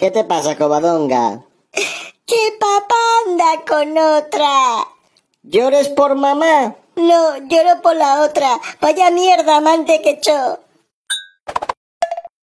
¿Qué te pasa, cobadonga? ¡Que papá anda con otra! ¿Llores por mamá? No, lloro por la otra. Vaya mierda amante que yo